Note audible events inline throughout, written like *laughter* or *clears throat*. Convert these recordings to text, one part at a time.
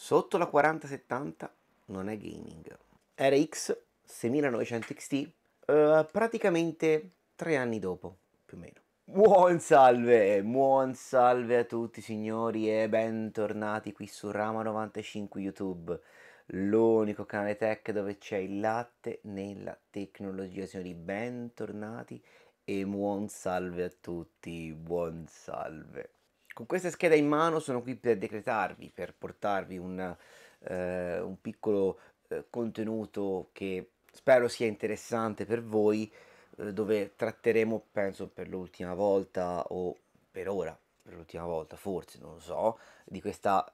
Sotto la 4070 non è gaming. RX 6900 XT eh, praticamente tre anni dopo, più o meno. Buon salve, buon salve a tutti signori e bentornati qui su Rama95 YouTube, l'unico canale tech dove c'è il latte nella tecnologia. Signori, bentornati e buon salve a tutti, buon salve. Con questa scheda in mano sono qui per decretarvi, per portarvi un, eh, un piccolo eh, contenuto che spero sia interessante per voi, eh, dove tratteremo, penso per l'ultima volta o per ora, per l'ultima volta forse, non lo so, di questa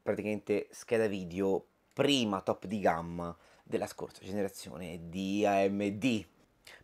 praticamente scheda video prima top di gamma della scorsa generazione di AMD.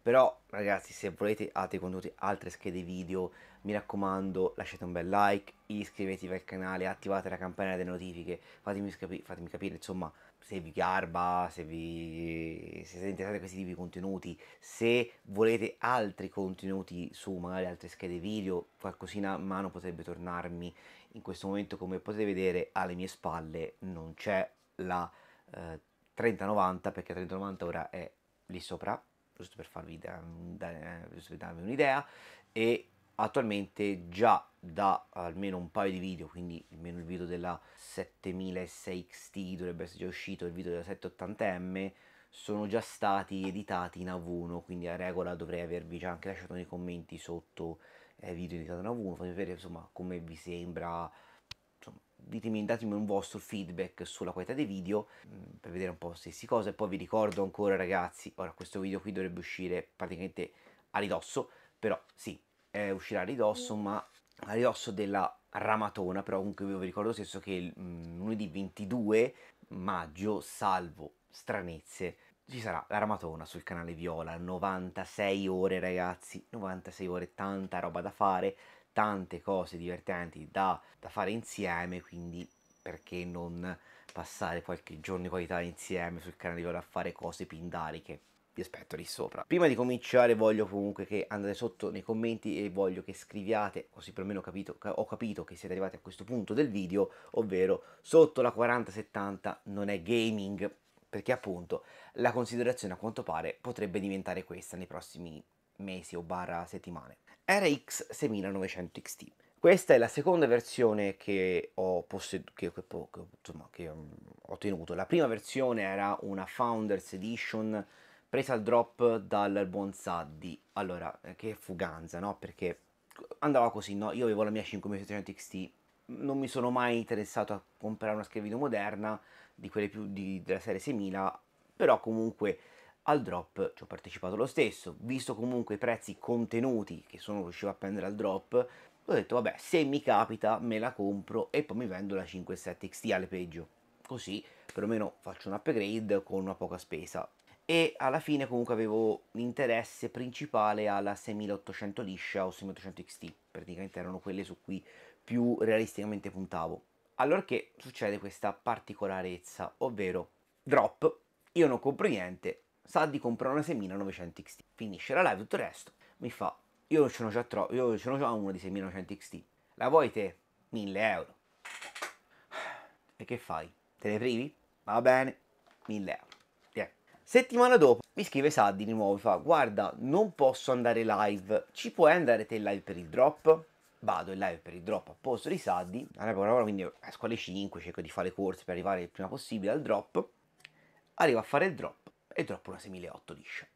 Però ragazzi se volete avete contenuti altre schede video mi raccomando lasciate un bel like, iscrivetevi al canale, attivate la campanella delle notifiche, fatemi, scapi- fatemi capire insomma se vi garba, se vi se siete interessati a questi tipi di contenuti, se volete altri contenuti su magari altre schede video, qualcosina a mano potrebbe tornarmi. In questo momento come potete vedere alle mie spalle non c'è la eh, 3090 perché la 3090 ora è lì sopra, giusto per farvi da, da, eh, darvi un'idea e attualmente già da almeno un paio di video, quindi almeno il video della 7600 xt dovrebbe essere già uscito, il video della 780M, sono già stati editati in AV1, quindi a regola dovrei avervi già anche lasciato nei commenti sotto eh, video editato in AV1, fatemi vedere insomma come vi sembra, insomma, ditemi, datemi un vostro feedback sulla qualità dei video mh, mm, per vedere un po' stessi cose e poi vi ricordo ancora ragazzi, ora questo video qui dovrebbe uscire praticamente a ridosso, però sì, eh, uscirà a ridosso, ma a ridosso della ramatona, però comunque vi ricordo stesso che il mm, lunedì 22 maggio, salvo stranezze, ci sarà la ramatona sul canale Viola, 96 ore ragazzi, 96 ore, tanta roba da fare, tante cose divertenti da, da fare insieme, quindi perché non passare qualche giorno di qualità insieme sul canale Viola a fare cose pindariche vi aspetto lì sopra. Prima di cominciare voglio comunque che andate sotto nei commenti e voglio che scriviate, così perlomeno ho capito, ho capito che siete arrivati a questo punto del video, ovvero sotto la 4070 non è gaming, perché appunto la considerazione a quanto pare potrebbe diventare questa nei prossimi mesi o barra settimane. RX 6900 XT. Questa è la seconda versione che ho, posseduto, che, che, che, insomma, che um, ho tenuto. La prima versione era una Founders Edition presa al drop dal buon Saddi. Allora, eh, che fuganza, no? Perché andava così, no? Io avevo la mia 5700 XT, non mi sono mai interessato a comprare una scheda moderna di quelle più di, della serie 6000, però comunque al drop ci ho partecipato lo stesso, visto comunque i prezzi contenuti che sono riuscito a prendere al drop, ho detto vabbè, se mi capita me la compro e poi mi vendo la 5700 XT alle peggio. Così perlomeno faccio un upgrade con una poca spesa e alla fine comunque avevo l'interesse principale alla 6800 liscia o 6800 XT, praticamente erano quelle su cui più realisticamente puntavo. Allora che succede questa particolarezza, ovvero drop, io non compro niente, Saddi compra una 6900 XT, finisce la live tutto il resto, mi fa, io ce n'ho già, tro- io ce n'ho già una di 6900 XT, la vuoi te? 1000 euro. E che fai? Te ne privi? Va bene, 1000 euro Settimana dopo mi scrive Saddi di nuovo, fa guarda non posso andare live, ci puoi andare te live per il drop? Vado in live per il drop a posto di Saddi, all'epoca ah, lavoro quindi esco alle 5, cerco di fare corsi per arrivare il prima possibile al drop, arrivo a fare il drop e drop una 6008 liscia.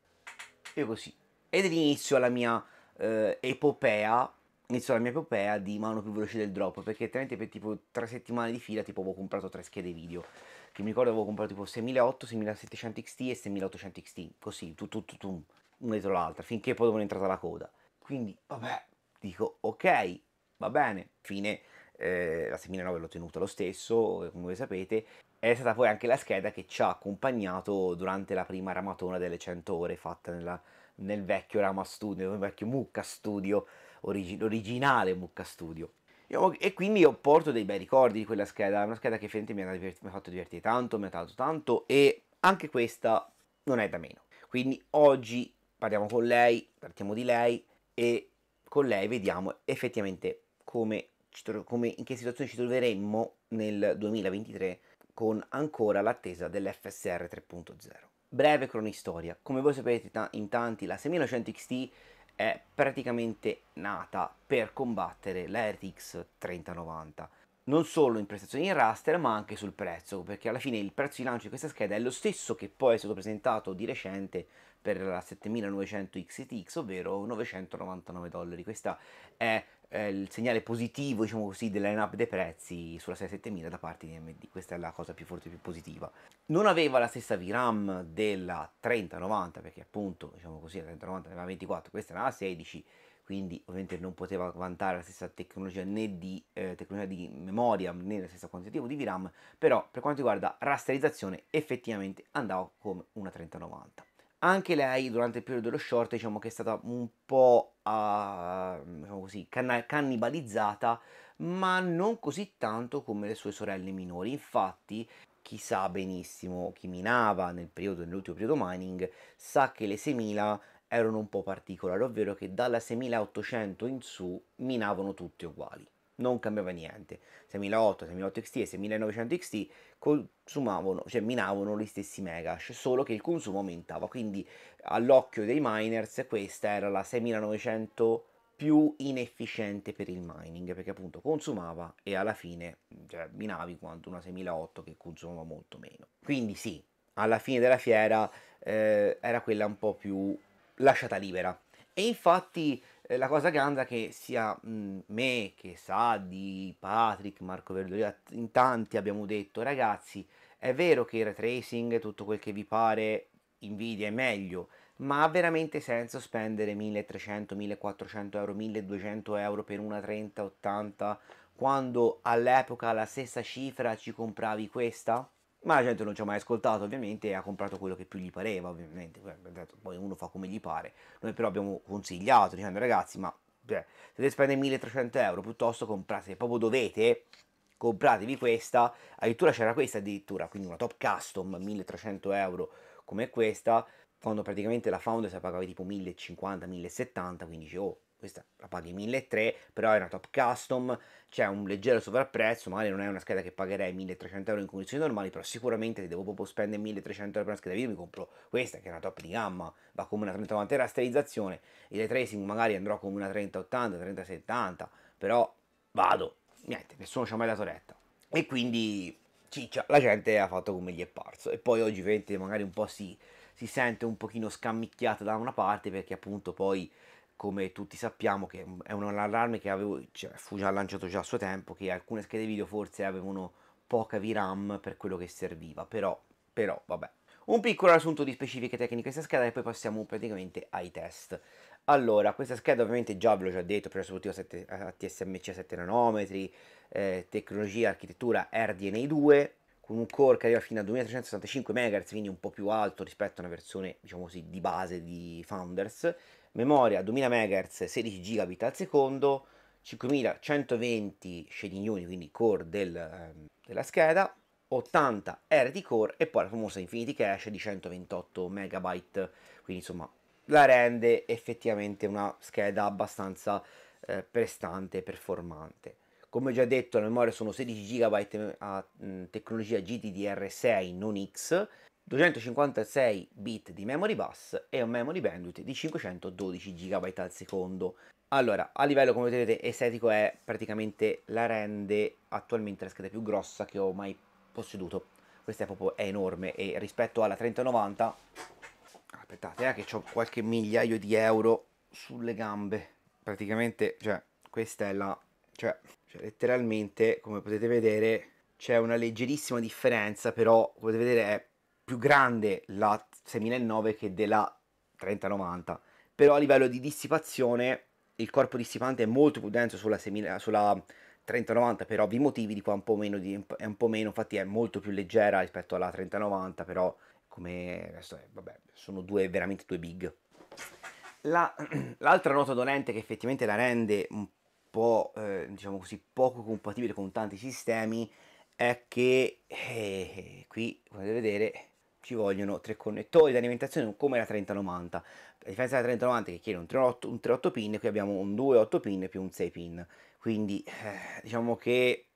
E così. Ed è l'inizio alla mia eh, epopea inizio la mia epopea di mano più veloce del drop perché altrimenti per tipo tre settimane di fila tipo avevo comprato tre schede video che mi ricordo avevo comprato tipo 6008, 6700 XT e 6800 XT, così, tu, tu, tu, tu, una dietro l'altra, finché poi devono entrare la coda. Quindi, vabbè, dico, ok, va bene, fine, eh, la 6009 l'ho tenuta lo stesso, eh, come sapete, è stata poi anche la scheda che ci ha accompagnato durante la prima ramatona delle 100 ore fatta nella, nel vecchio Rama Studio, nel vecchio Mucca Studio, l'originale Mucca Studio. Io, e quindi io porto dei bei ricordi di quella scheda, una scheda che effettivamente mi ha, divertito, mi ha fatto divertire tanto, mi ha dato tanto e anche questa non è da meno. Quindi oggi parliamo con lei, partiamo di lei e con lei vediamo effettivamente come, come in che situazione ci troveremmo nel 2023 con ancora l'attesa dell'FSR 3.0. Breve cronistoria, come voi sapete in tanti la 6900 XT è praticamente nata per combattere la RTX 3090 non solo in prestazioni in raster ma anche sul prezzo perché alla fine il prezzo di lancio di questa scheda è lo stesso che poi è stato presentato di recente per la 7900 XTX ovvero 999 dollari questa è eh, il segnale positivo diciamo così, della line-up dei prezzi sulla 67000 da parte di AMD, questa è la cosa più forte e più positiva. Non aveva la stessa VRAM della 3090 perché appunto diciamo così, la 3090 aveva 24, questa era la 16, quindi ovviamente non poteva vantare la stessa tecnologia né di, eh, tecnologia di memoria né la stessa quantitativo di VRAM, però per quanto riguarda rasterizzazione effettivamente andava come una 3090. Anche lei durante il periodo dello short diciamo che è stata un po' uh, diciamo così, canna- cannibalizzata, ma non così tanto come le sue sorelle minori. Infatti chi sa benissimo, chi minava nel periodo, nell'ultimo periodo mining, sa che le 6.000 erano un po' particolari, ovvero che dalla 6800 in su minavano tutti uguali non cambiava niente. 6008, 6008 XT e 6900 XT consumavano, cioè minavano gli stessi megash, solo che il consumo aumentava, quindi all'occhio dei miners questa era la 6900 più inefficiente per il mining, perché appunto consumava e alla fine cioè, minavi quanto una 6008 che consumava molto meno. Quindi sì, alla fine della fiera eh, era quella un po' più lasciata libera. E infatti eh, la cosa grande è che sia mhmm, me che Saddi, Patrick, Marco Verdoria, in tanti abbiamo detto ragazzi è vero che il retracing, tutto quel che vi pare, Nvidia è meglio, ma ha veramente senso spendere 1300, 1400 euro, 1200 euro per una 3080 quando all'epoca la stessa cifra ci compravi questa? ma la gente non ci ha mai ascoltato ovviamente e ha comprato quello che più gli pareva ovviamente, poi uno fa come gli pare, noi però abbiamo consigliato dicendo ragazzi ma beh, cioè, se dovete spendere 1300 euro piuttosto comprate, se proprio dovete compratevi questa, addirittura c'era questa addirittura, quindi una top custom 1300 euro come questa, quando praticamente la Founders la pagava tipo 1050-1070, quindi dice oh questa la paghi 1.300, però è una top custom, c'è un leggero sovrapprezzo, magari non è una scheda che pagherei 1.300 euro in condizioni normali, però sicuramente se devo proprio spendere 1.300 euro per una scheda video mi compro questa che è una top di gamma, va come una 3090 rasterizzazione, sterilizzazione, il ray tracing magari andrò come una 3080, 3070, però vado, niente, nessuno ci ha mai dato retta. E quindi ciccia, la gente ha fatto come gli è parso. E poi oggi vedete magari un po' si, si sente un pochino scammicchiata da una parte perché appunto poi come tutti sappiamo che è un allarme che avevo, cioè, fu già lanciato già a suo tempo, che alcune schede video forse avevano poca VRAM per quello che serviva, però, però vabbè. Un piccolo assunto di specifiche tecniche di questa scheda e poi passiamo praticamente ai test. Allora, questa scheda ovviamente già ve l'ho già detto, per soprattutto a eh, TSMC a 7 nanometri, eh, tecnologia, architettura RDNA 2, con un core che arriva fino a 2365 MHz, quindi un po' più alto rispetto a una versione, diciamo così, di base di Founders, memoria 2000 MHz 16 GB al secondo 5120 shading unit quindi core del, ehm, della scheda 80 R di core e poi la famosa Infinity Cache di 128 MB quindi insomma la rende effettivamente una scheda abbastanza eh, prestante e performante come già detto la memoria sono 16 GB eh, a mh, tecnologia GDDR6 non X 256 bit di memory bus e un memory bandwidth di 512 GB al secondo. Allora, a livello come vedete estetico è praticamente la rende attualmente la scheda più grossa che ho mai posseduto. Questa è proprio è enorme e rispetto alla 3090 aspettate eh, che ho qualche migliaio di euro sulle gambe. Praticamente, cioè, questa è la cioè, cioè letteralmente, come potete vedere, c'è una leggerissima differenza, però come potete vedere è più grande la 6009 che della 3090, però a livello di dissipazione il corpo dissipante è molto più denso sulla, 6000, sulla 3090 per ovvi motivi, di qua un po' meno, di, è un po' meno, infatti è molto più leggera rispetto alla 3090, però come adesso è, vabbè, sono due veramente due big. *clears throat* l'altra nota dolente che effettivamente la rende un po' eh, diciamo così poco compatibile con tanti sistemi è che eh, eh qui come potete vedere ci vogliono tre connettori di alimentazione come la 3090 a differenza della 3090 che chiede un 38, un 38 pin qui abbiamo un 2,8 pin più un 6 pin quindi eh, diciamo che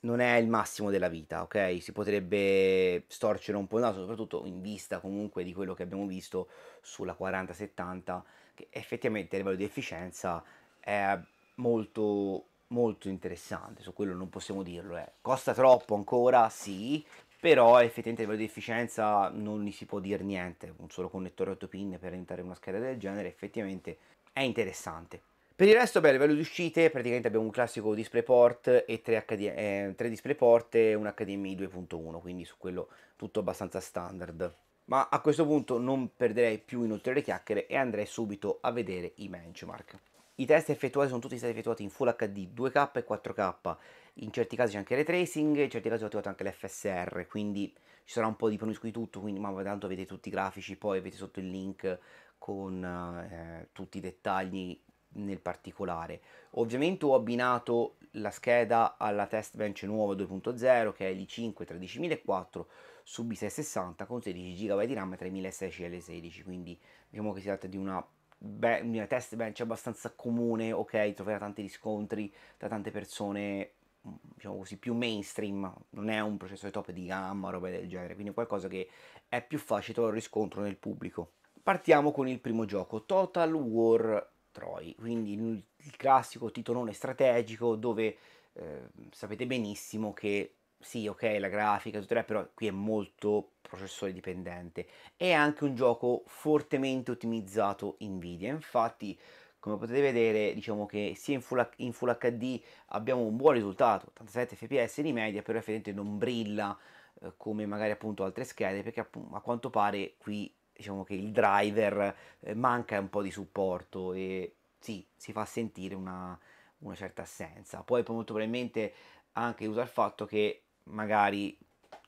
non è il massimo della vita, ok? Si potrebbe storcere un po' il naso, soprattutto in vista comunque di quello che abbiamo visto sulla 4070, che effettivamente a livello di efficienza è molto molto interessante, su quello non possiamo dirlo. Eh. Costa troppo ancora, sì, però effettivamente a livello di efficienza non gli si può dire niente, un solo connettore 8 pin per alimentare una scheda del genere effettivamente è interessante. Per il resto, beh, a livello di uscite, praticamente abbiamo un classico DisplayPort e 3, HD, eh, 3 DisplayPort e un HDMI 2.1, quindi su quello tutto abbastanza standard. Ma a questo punto non perderei più in ulteriori chiacchiere e andrei subito a vedere i benchmark. I test effettuati sono tutti stati effettuati in Full HD 2K e 4K in certi casi c'è anche il tracing, in certi casi ho attivato anche l'FSR, quindi ci sarà un po' di promiscuitutto, quindi ma tanto avete tutti i grafici, poi avete sotto il link con eh, tutti i dettagli nel particolare. Ovviamente ho abbinato la scheda alla test bench nuova 2.0 che è l'i5 13004 su B660 con 16 GB di RAM e 3016 L16, quindi diciamo che si tratta di una Beh, una test bench abbastanza comune, ok, troverà tanti riscontri da tante persone diciamo così, più mainstream, non è un processore top di gamma, roba del genere, quindi qualcosa che è più facile trovare riscontro nel pubblico. Partiamo con il primo gioco, Total War Troy, quindi il classico titolone strategico dove eh, sapete benissimo che sì, ok, la grafica, tutto, però qui è molto processore dipendente. È anche un gioco fortemente ottimizzato in Nvidia, infatti come potete vedere diciamo che sia in Full, in full HD abbiamo un buon risultato, 87 fps di media, però effettivamente non brilla eh, come magari appunto altre schede perché a quanto pare qui diciamo che il driver eh, manca un po' di supporto e sì, si fa sentire una, una certa assenza. Poi molto probabilmente anche usa al fatto che magari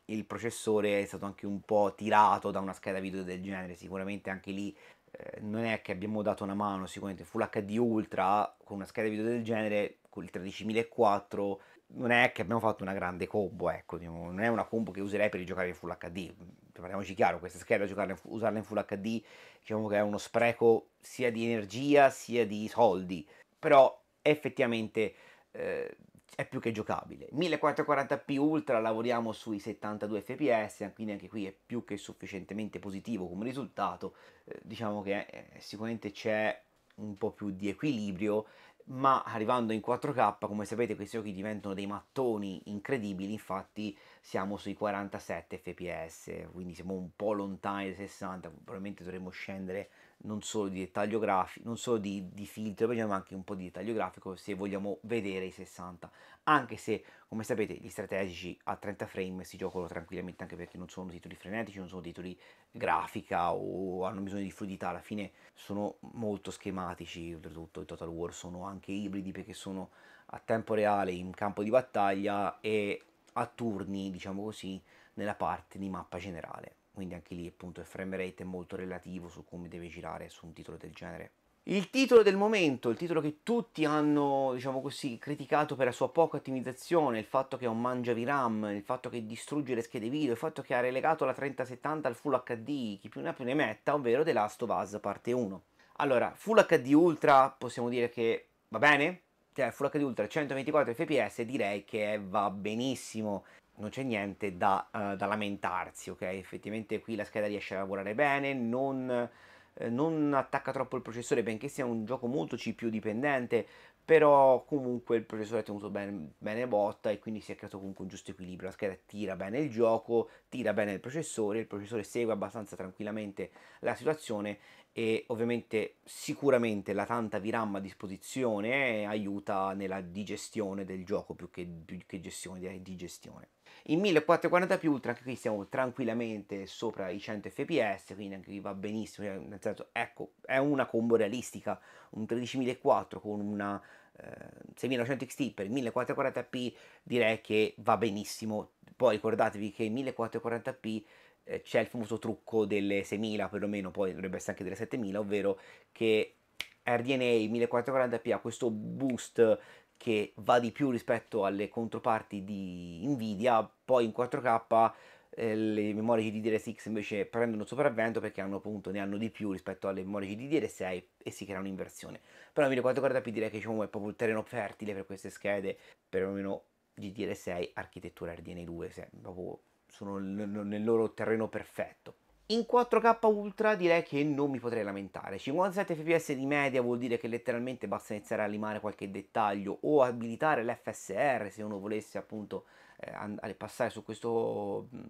il processore è stato anche un po' tirato da una scheda video del genere, sicuramente anche lì eh, non è che abbiamo dato una mano sicuramente Full HD Ultra con una scheda video del genere con il 13004 non è che abbiamo fatto una grande combo ecco diciamo. non è una combo che userei per giocare in Full HD cioè, parliamoci chiaro questa scheda in, usarla in Full HD diciamo che è uno spreco sia di energia sia di soldi però effettivamente eh, è più che giocabile. 1440p ultra lavoriamo sui 72 fps, quindi anche qui è più che sufficientemente positivo come risultato. Eh, diciamo che eh, sicuramente c'è un po' più di equilibrio, ma arrivando in 4K, come sapete, questi giochi diventano dei mattoni incredibili, infatti siamo sui 47 fps, quindi siamo un po' lontani dai 60, probabilmente dovremmo scendere non solo di dettaglio grafico, non solo di, di filtro, ma anche un po' di dettaglio grafico se vogliamo vedere i 60, anche se come sapete gli strategici a 30 frame si giocano tranquillamente anche perché non sono titoli frenetici, non sono titoli grafica o hanno bisogno di fluidità, alla fine sono molto schematici, oltretutto i Total War sono anche ibridi perché sono a tempo reale in campo di battaglia e a turni, diciamo così, nella parte di mappa generale quindi anche lì appunto il frame rate è molto relativo su come deve girare su un titolo del genere. Il titolo del momento, il titolo che tutti hanno, diciamo così, criticato per la sua poca ottimizzazione, il fatto che è un mangiavi RAM, il fatto che distrugge le schede video, il fatto che ha relegato la 3070 al Full HD, chi più ne ha più ne metta, ovvero The Last of Us parte 1. Allora, Full HD Ultra possiamo dire che va bene? Cioè, Full HD Ultra 124 fps direi che va benissimo non c'è niente da, uh, da, lamentarsi, ok? Effettivamente qui la scheda riesce a lavorare bene, non, eh, non, attacca troppo il processore, benché sia un gioco molto CPU dipendente, però comunque il processore è tenuto ben, bene botta e quindi si è creato comunque un giusto equilibrio. La scheda tira bene il gioco, tira bene il processore, il processore segue abbastanza tranquillamente la situazione e ovviamente sicuramente la tanta VRAM a disposizione aiuta nella digestione del gioco più che, più che gestione, direi digestione in 1440p Ultra anche qui siamo tranquillamente sopra i 100 fps quindi anche qui va benissimo cioè, nel senso ecco è una combo realistica un 13.400 con una eh, 6900 XT per 1440p direi che va benissimo poi ricordatevi che in 1440p eh, c'è il famoso trucco delle 6000 perlomeno poi dovrebbe essere anche delle 7000 ovvero che RDNA 1440p ha questo boost che va di più rispetto alle controparti di Nvidia, poi in 4K eh, le memorie GDDR6 invece prendono sopravvento perché hanno, appunto, ne hanno di più rispetto alle memorie GDDR6 e si crea un'inversione. Però in 1440p direi che diciamo, è proprio il terreno fertile per queste schede, perlomeno GDDR6 architettura RDNA2, proprio sono nel loro terreno perfetto. In 4K Ultra direi che non mi potrei lamentare, 57 fps di media vuol dire che letteralmente basta iniziare a limare qualche dettaglio o abilitare l'FSR se uno volesse appunto eh, eh passare su questo mm,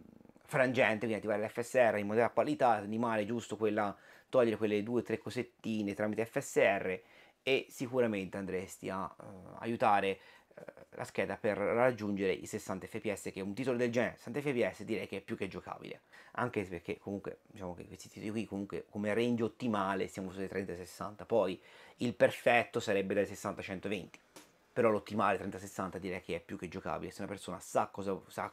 frangente, quindi attivare l'FSR in modalità qualità, animare giusto quella, togliere quelle due o tre cosettine tramite FSR e sicuramente andresti a eh, aiutare eh, la scheda per raggiungere i 60 fps che un titolo del genere 60 fps direi che è più che giocabile anche perché comunque diciamo che questi titoli qui comunque come range ottimale siamo sui 30-60 poi il perfetto sarebbe dai 60-120 però l'ottimale 30-60 direi che è più che giocabile se una persona sa cosa sa,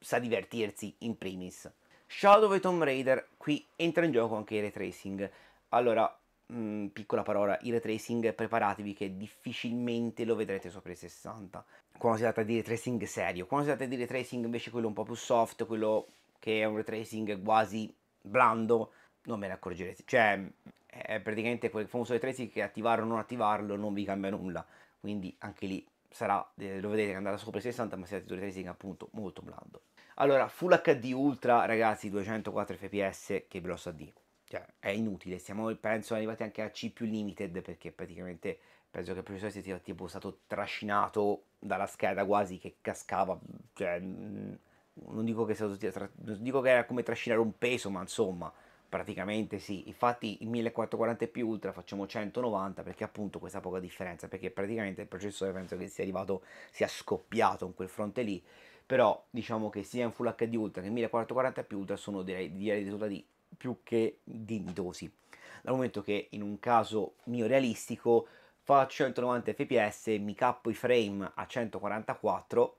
sa divertirsi in primis Shadow of the Tomb Raider qui entra in gioco anche il ray tracing allora mh, mm, piccola parola, il retracing preparatevi che difficilmente lo vedrete sopra i 60. Quando si tratta di retracing serio, quando si tratta di retracing invece quello un po' più soft, quello che è un retracing quasi blando, non ve ne accorgerete. Cioè, è praticamente quel famoso retracing che attivarlo o non attivarlo non vi cambia nulla. Quindi anche lì sarà, eh, lo vedete che andrà sopra i 60, ma siete due tracing appunto molto blando. Allora, Full HD Ultra, ragazzi, 204 fps, che ve lo so dire cioè, è inutile, siamo penso arrivati anche a C più limited perché praticamente penso che il processore sia stato, tipo stato trascinato dalla scheda quasi che cascava, cioè, mm, non dico che, stato, non dico che era come trascinare un peso, ma insomma, praticamente sì. Infatti il 1440p Ultra facciamo 190 perché appunto questa poca differenza, perché praticamente il processore penso che sia arrivato, sia scoppiato in quel fronte lì, però diciamo che sia in Full HD Ultra che in 1440p Ultra sono direi, direi risultati più che dignitosi, dal momento che in un caso mio realistico faccio 190 fps, mi cappo i frame a 144,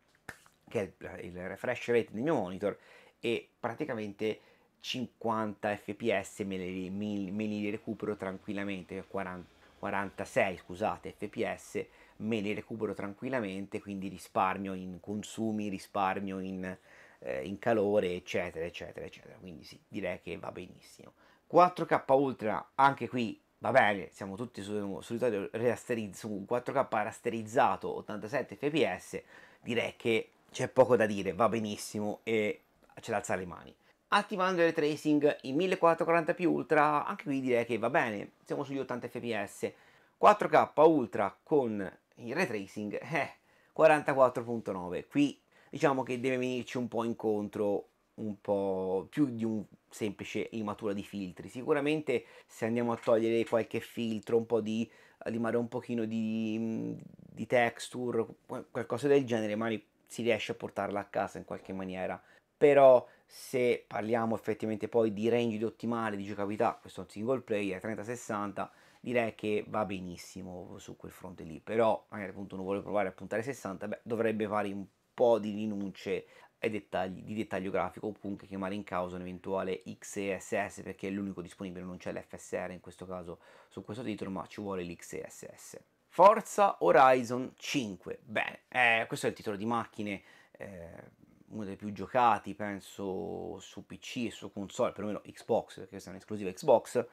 che è il refresh rate del mio monitor, e praticamente 50 fps me li, me, li recupero tranquillamente, 40, 46 scusate, fps me li recupero tranquillamente, quindi risparmio in consumi, risparmio in eh, in calore, eccetera, eccetera, eccetera. Quindi sì, direi che va benissimo. 4K Ultra, anche qui va bene, siamo tutti su solitario rasterizz- su 4K rasterizzato 87 fps, direi che c'è poco da dire, va benissimo e c'è da alzare le mani. Attivando il tracing in 1440p ultra, anche qui direi che va bene, siamo sugli 80 fps. 4K ultra con il ray tracing, eh, 44.9, qui diciamo che deve venirci un po' incontro un po' più di un semplice limatura di filtri sicuramente se andiamo a togliere qualche filtro un po' di limare un pochino di, di texture qualcosa del genere magari si riesce a portarla a casa in qualche maniera però se parliamo effettivamente poi di range ottimale di giocabilità questo è un single player 30-60 direi che va benissimo su quel fronte lì però magari appunto uno vuole provare a puntare 60 beh dovrebbe fare un po' di rinunce ai dettagli di dettaglio grafico o comunque chiamare in causa un eventuale XSS perché è l'unico disponibile, non c'è l'FSR in questo caso su questo titolo ma ci vuole l'XSS. Forza Horizon 5, bene, eh, questo è il titolo di macchine, eh, uno dei più giocati penso su PC e su console, perlomeno Xbox perché questa è un'esclusiva Xbox,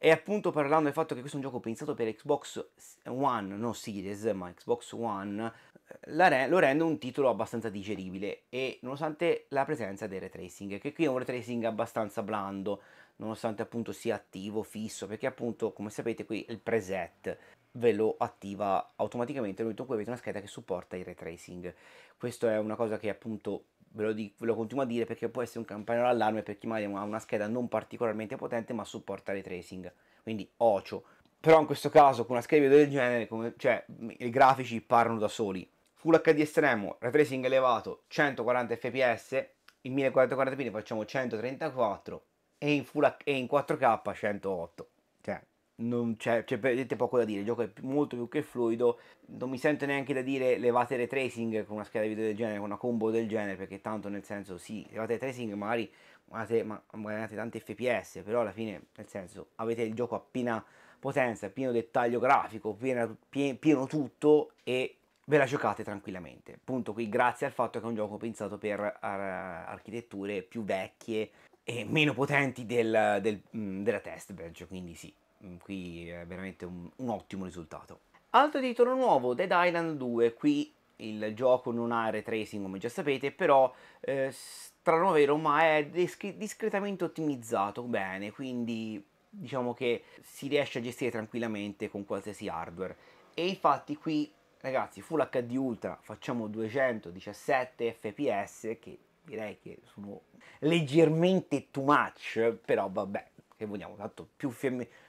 e appunto parlando del fatto che questo è un gioco pensato per Xbox One, non Series, ma Xbox One, re lo rende un titolo abbastanza digeribile e nonostante la presenza del retracing, che qui è un retracing abbastanza blando, nonostante appunto sia attivo, fisso, perché appunto come sapete qui il preset ve lo attiva automaticamente nel momento in cui avete una scheda che supporta il retracing. Questo è una cosa che appunto ve lo, dico, ve lo, continuo a dire perché può essere un campanello allarme per chi magari ha una scheda non particolarmente potente ma supporta le tracing, quindi ocio. Però in questo caso con una scheda del genere, come, cioè, i grafici parlano da soli. Full HD estremo, retracing elevato, 140 fps, in 1440 p ne facciamo 134 e in, full, e in 4K 108 non c'è, c'è veramente poco da dire, il gioco è molto più che fluido, non mi sento neanche da dire levate tracing con una scheda video del genere, con una combo del genere, perché tanto nel senso sì, levate tracing magari guadagnate, ma, guadagnate tanti fps, però alla fine nel senso avete il gioco a piena potenza, pieno dettaglio grafico, pieno, pieno tutto e ve la giocate tranquillamente. Punto qui, grazie al fatto che è un gioco pensato per ar- architetture più vecchie e meno potenti del, del, mh, della test bench, quindi sì, Mm, qui è veramente un, un ottimo risultato. Altro titolo nuovo, Dead Island 2, qui il gioco non ha ray tracing come già sapete, però eh, strano vero ma è discretamente ottimizzato bene, quindi diciamo che si riesce a gestire tranquillamente con qualsiasi hardware. E infatti qui ragazzi Full HD Ultra facciamo 217 fps che direi che sono leggermente too much, però vabbè, che vogliamo, tanto più,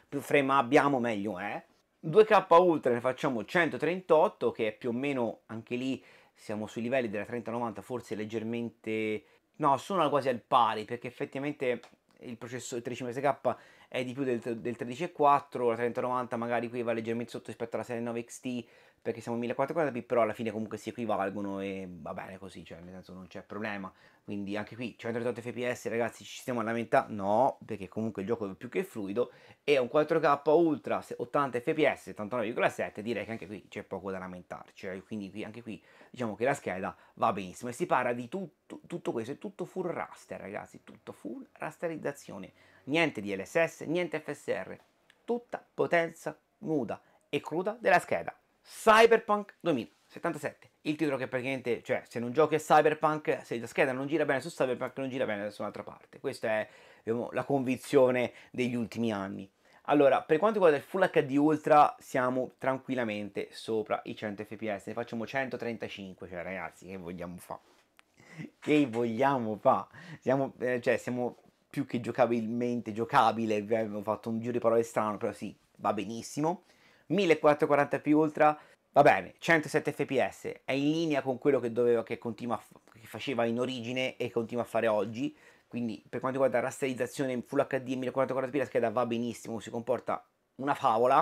più frame abbiamo meglio è. 2K Ultra ne facciamo 138 che è più o meno anche lì siamo sui livelli della 3090 forse leggermente no sono quasi al pari perché effettivamente il processore 13.6K è di più del, del 13.4 la 3090 magari qui va leggermente sotto rispetto alla serie 9 XT perché siamo 1440p, però alla fine comunque si equivalgono e va bene così, cioè nel senso non c'è problema. Quindi anche qui 138 fps, ragazzi, ci stiamo a lamentare? No, perché comunque il gioco è più che fluido e un 4K Ultra 80 fps, 89,7, direi che anche qui c'è poco da lamentarci. Cioè, quindi qui, anche qui diciamo che la scheda va benissimo e si parla di tutto, tutto questo, è tutto full raster, ragazzi, tutto full rasterizzazione, niente di LSS, niente FSR, tutta potenza nuda e cruda della scheda. Cyberpunk 2077. Il titolo che praticamente, cioè, se non giochi a Cyberpunk, se la scheda non gira bene su Cyberpunk, non gira bene da nessun'altra parte. Questa è diciamo, la convinzione degli ultimi anni. Allora, per quanto riguarda il Full HD Ultra, siamo tranquillamente sopra i 100 fps, ne facciamo 135, cioè ragazzi, che vogliamo fa? Che vogliamo fa? Siamo, eh, cioè, siamo più che giocabilmente giocabile, abbiamo fatto un giro di parole strano, però sì, va benissimo. 1440p ultra va bene, 107 fps, è in linea con quello che doveva, che, continua, che faceva in origine e continua a fare oggi, quindi per quanto riguarda la rasterizzazione Full HD 1440p la scheda va benissimo, si comporta una favola.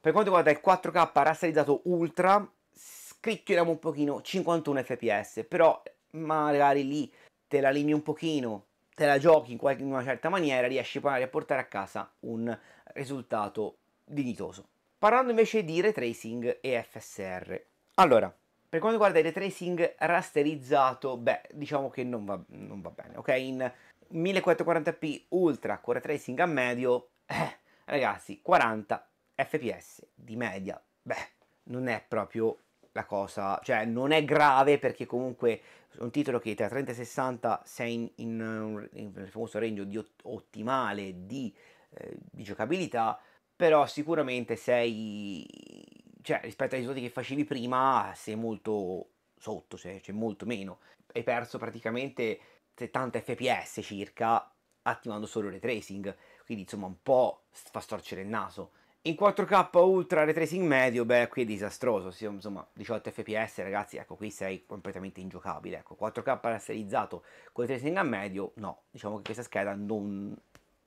Per quanto riguarda il 4K rasterizzato ultra, scricchioliamo un pochino 51 fps, però magari lì te la limi un pochino, te la giochi in, qualche, in una certa maniera, riesci poi a portare a casa un risultato dignitoso parlando invece di retracing e FSR. Allora, per quanto riguarda il retracing rasterizzato, beh, diciamo che non va, non va bene, ok? In 1440p ultra con retracing a medio, eh, ragazzi, 40 fps di media, beh, non è proprio la cosa, cioè non è grave perché comunque un titolo che tra 30 e 60 sei in, in, in, in famoso range di, ottimale di, eh, di giocabilità, però sicuramente sei, cioè rispetto ai risultati che facevi prima, sei molto sotto, cioè, cioè molto meno. Hai perso praticamente 70 fps circa attivando solo il retracing, quindi insomma un po' fa storcere il naso. In 4K Ultra Retracing medio, beh, qui è disastroso, insomma, 18 fps ragazzi, ecco, qui sei completamente ingiocabile, ecco, 4K rasterizzato con il Retracing a medio, no, diciamo che questa scheda non,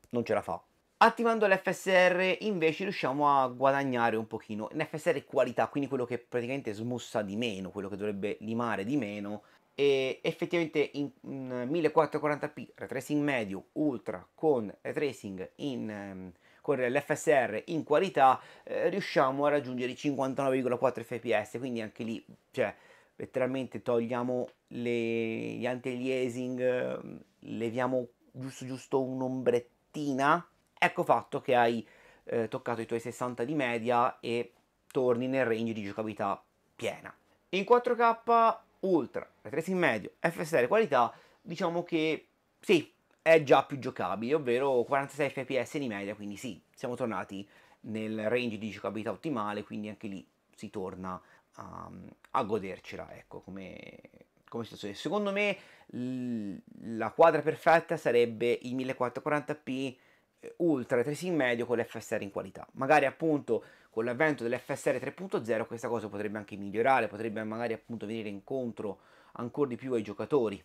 non ce la fa. Attivando l'FSR invece riusciamo a guadagnare un pochino. L'FSR è qualità, quindi quello che praticamente smussa di meno, quello che dovrebbe limare di meno. E effettivamente in 1440p retracing medio ultra con retracing in, ehm, con l'FSR in qualità eh, riusciamo a raggiungere i 59,4 fps quindi anche lì cioè letteralmente togliamo le, gli anti-aliasing ehm, leviamo giusto giusto un'ombrettina ecco fatto che hai eh, toccato i tuoi 60 di media e torni nel range di giocabilità piena. In 4K Ultra, retracing medio, FSR qualità, diciamo che sì, è già più giocabile, ovvero 46 fps di media, quindi sì, siamo tornati nel range di giocabilità ottimale, quindi anche lì si torna a, a godercela, ecco, come, come situazione. Secondo me la quadra perfetta sarebbe il 1440p ultra tracing medio con l'FSR in qualità. Magari appunto con l'avvento dell'FSR 3.0 questa cosa potrebbe anche migliorare, potrebbe magari appunto venire incontro ancora di più ai giocatori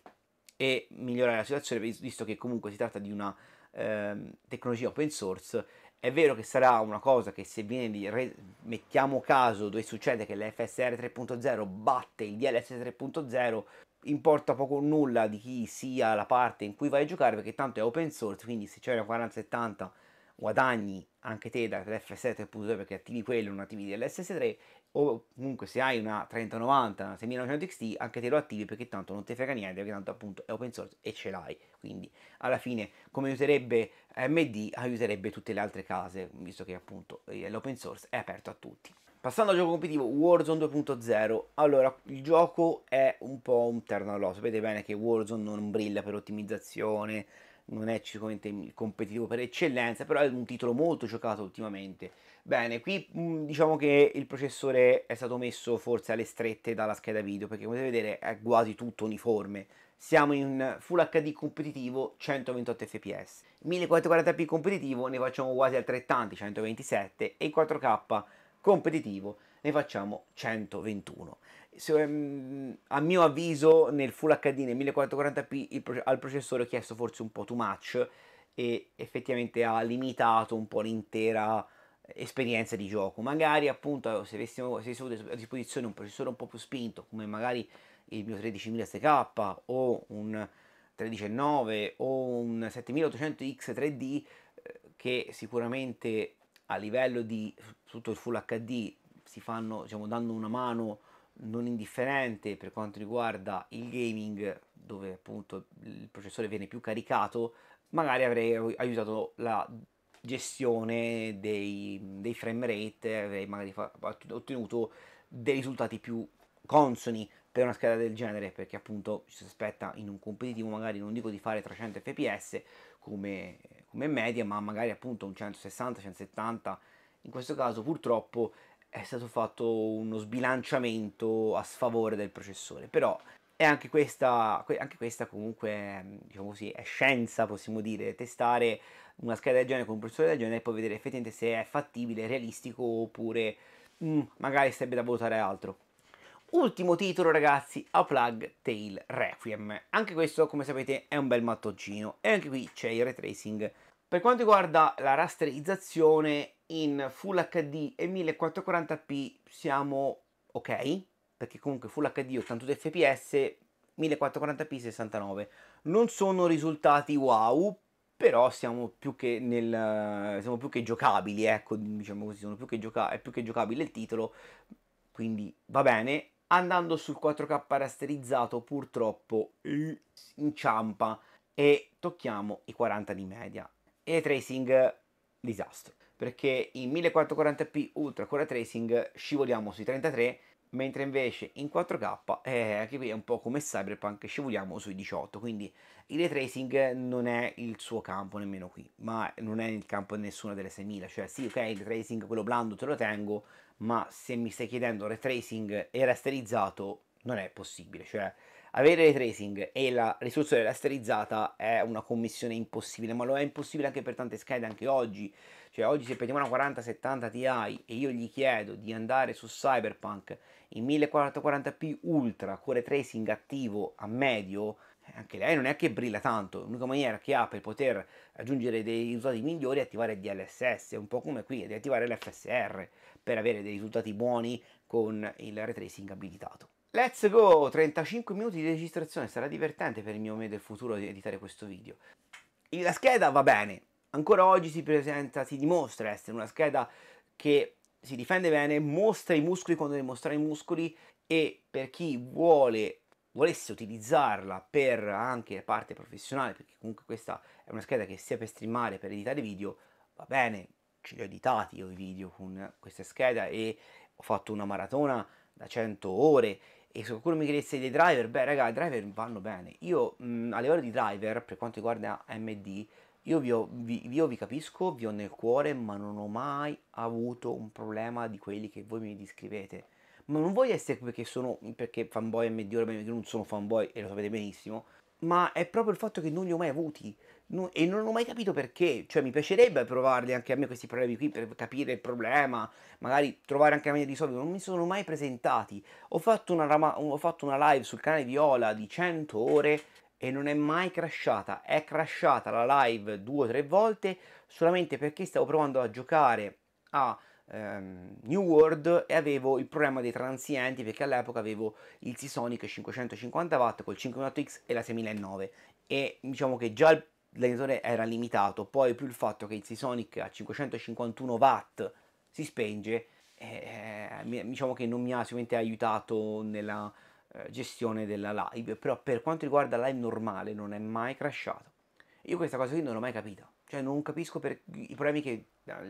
e migliorare la situazione visto che comunque si tratta di una eh, tecnologia open source è vero che sarà una cosa che se viene di re- mettiamo caso dove succede che l'FSR 3.0 batte il DLS 3.0 importa poco o nulla di chi sia la parte in cui vai a giocare perché tanto è open source quindi se c'è una 4070 guadagni anche te da f 72 perché attivi quello non attivi dell'S3 o comunque se hai una 3090 una 6900 XT anche te lo attivi perché tanto non ti frega niente perché tanto appunto è open source e ce l'hai quindi alla fine come userebbe AMD aiuterebbe tutte le altre case visto che appunto eh, l'open source è aperto a tutti Passando al gioco competitivo, Warzone 2.0, allora il gioco è un po' un terno all'osso, sapete bene che Warzone non brilla per ottimizzazione, non è sicuramente il competitivo per eccellenza, però è un titolo molto giocato ultimamente. Bene, qui mm, diciamo che il processore è stato messo forse alle strette dalla scheda video, perché come potete vedere è quasi tutto uniforme. Siamo in Full HD competitivo 128 fps, 1440p competitivo ne facciamo quasi altrettanti, 127, e in 4K competitivo, ne facciamo 121. Se, ehm, a mio avviso nel Full HD nel 1440p il, al processore ho chiesto forse un po' too much e effettivamente ha limitato un po' l'intera esperienza di gioco. Magari appunto se avessimo se avessimo a disposizione un processore un po' più spinto, come magari il mio 13000 k o un 13.9 o un 7800X 3D, eh, che sicuramente a livello di tutto il Full HD si fanno, diciamo, dando una mano non indifferente per quanto riguarda il gaming, dove appunto il processore viene più caricato, magari avrei aiutato la gestione dei, dei frame rate, avrei magari ottenuto dei risultati più consoni per una scheda del genere, perché appunto ci si aspetta in un competitivo magari non dico di fare 300 fps come, come media, ma magari appunto un 160, 170 in questo caso purtroppo è stato fatto uno sbilanciamento a sfavore del processore, però è anche questa, anche questa comunque diciamo così, è scienza, possiamo dire, testare una scheda del genere con un processore del genere e poi vedere effettivamente se è fattibile, realistico oppure mh, mm, magari sarebbe da valutare altro. Ultimo titolo ragazzi, A Plug Tail Requiem. Anche questo come sapete è un bel mattoncino e anche qui c'è il retracing per quanto riguarda la rasterizzazione in Full HD e 1440p siamo ok, perché comunque Full HD 82 fps, 1440p 69. Non sono risultati wow, però siamo più che, nel, siamo più che giocabili, ecco, diciamo così, sono più che gioca- è più che giocabile il titolo, quindi va bene. Andando sul 4K rasterizzato purtroppo eh, inciampa e tocchiamo i 40 di media e tracing disastro perché in 1440p ultra core tracing scivoliamo sui 33 mentre invece in 4K eh, anche qui è un po' come Cyberpunk scivoliamo sui 18 quindi il ray tracing non è il suo campo nemmeno qui ma non è il campo di nessuna delle 6000 cioè sì ok il tracing quello blando te lo tengo ma se mi stai chiedendo ray tracing e rasterizzato non è possibile cioè avere il tracing e la risoluzione rasterizzata è una commissione impossibile, ma lo è impossibile anche per tante schede anche oggi. Cioè oggi se prendiamo una 4070 Ti e io gli chiedo di andare su Cyberpunk in 1440p Ultra con tracing attivo a medio, eh, anche lei non è che brilla tanto, l'unica maniera che ha per poter raggiungere dei risultati migliori è attivare DLSS, un po' come qui, è di attivare l'FSR per avere dei risultati buoni con il retracing abilitato. Let's go! 35 minuti di registrazione, sarà divertente per il mio me del futuro di editare questo video. La scheda va bene, ancora oggi si presenta, si dimostra essere una scheda che si difende bene, mostra i muscoli quando deve mostrare i muscoli e per chi vuole volesse utilizzarla per anche la parte professionale, perché comunque questa è una scheda che sia per streamare per editare video, va bene, ce li ho editati io i video con questa scheda e ho fatto una maratona da 100 ore e se qualcuno mi chiedesse dei driver, beh raga, i driver vanno bene. Io mh, a livello di driver, per quanto riguarda MD, io vi, ho, vi, io vi, capisco, vi ho nel cuore, ma non ho mai avuto un problema di quelli che voi mi descrivete. Ma non voglio essere perché sono perché fanboy MD o non sono fanboy e lo sapete benissimo, ma è proprio il fatto che non li ho mai avuti no, e non ho mai capito perché, cioè mi piacerebbe provarli anche a me questi problemi qui per capire il problema, magari trovare anche la maniera di risolvere. non mi sono mai presentati. Ho fatto una, rama, ho fatto una live sul canale Viola di 100 ore e non è mai crashata, è crashata la live due o tre volte solamente perché stavo provando a giocare a ehm, New World e avevo il problema dei transienti perché all'epoca avevo il Seasonic 550 watt col 5100X e la 6009 e diciamo che già il lenitore era limitato, poi più il fatto che il Seasonic a 551 watt si spenge, eh, diciamo che non mi ha sicuramente aiutato nella eh, gestione della live, però per quanto riguarda la live normale non è mai crashato. Io questa cosa qui non l'ho mai capita. Cioè non capisco per i problemi che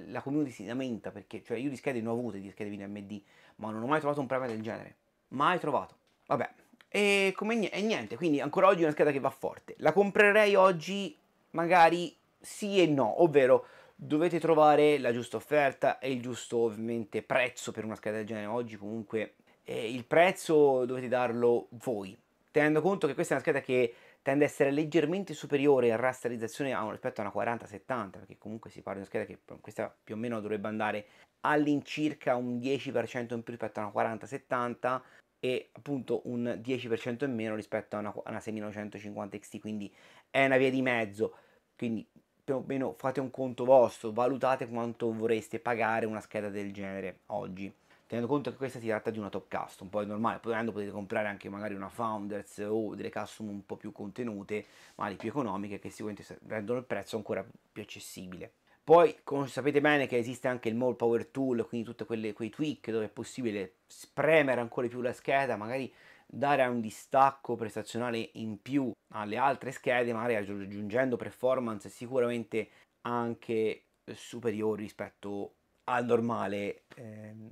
la community si lamenta, perché cioè, io di schede ne ho avute, di schede AMD ma non ho mai trovato un problema del genere. Mai trovato. Vabbè, e, come, e niente, quindi ancora oggi è una scheda che va forte. La comprerei oggi magari sì e no, ovvero dovete trovare la giusta offerta e il giusto ovviamente prezzo per una scheda del genere oggi comunque eh, il prezzo dovete darlo voi tenendo conto che questa è una scheda che tende a essere leggermente superiore in rasterizzazione rispetto a una 4070, perché comunque si parla di una scheda che questa più o meno dovrebbe andare all'incirca un 10% in più rispetto a una 4070 e appunto un 10% in meno rispetto a una, a una 6950 XT, quindi è una via di mezzo, quindi più o meno fate un conto vostro, valutate quanto vorreste pagare una scheda del genere oggi tenendo conto che questa si tratta di una top custom, poi è normale, potendo potete comprare anche magari una Founders o delle custom un po' più contenute, ma magari più economiche, che sicuramente rendono il prezzo ancora più accessibile. Poi sapete bene che esiste anche il More Power Tool, quindi tutti quei tweak dove è possibile spremere ancora più la scheda, magari dare un distacco prestazionale in più alle altre schede, magari aggiungendo performance sicuramente anche superiori rispetto al normale, ehm,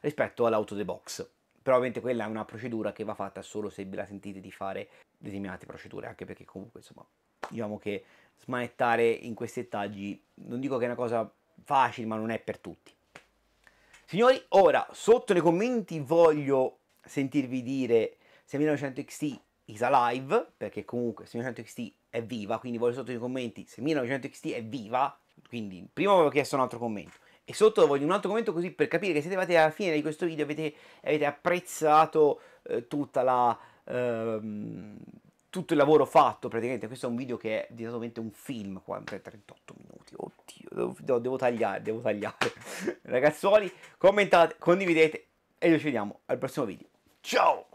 rispetto all'auto the box. Però ovviamente quella è una procedura che va fatta solo se ve la sentite di fare determinate procedure, anche perché comunque insomma diciamo che smanettare in questi dettagli non dico che è una cosa facile ma non è per tutti. Signori, ora sotto nei commenti voglio sentirvi dire se 1900 XT is alive, perché comunque 6900 XT è viva, quindi voglio sotto nei commenti se 1900 XT è viva, quindi prima avevo chiesto un altro commento, e sotto voglio un altro commento così per capire che siete arrivati alla fine di questo video avete, avete apprezzato eh, la, ehm, tutto il lavoro fatto praticamente questo è un video che è direttamente un film 38 minuti oddio devo, devo tagliare devo tagliare *laughs* ragazzuoli commentate condividete e noi ci vediamo al prossimo video ciao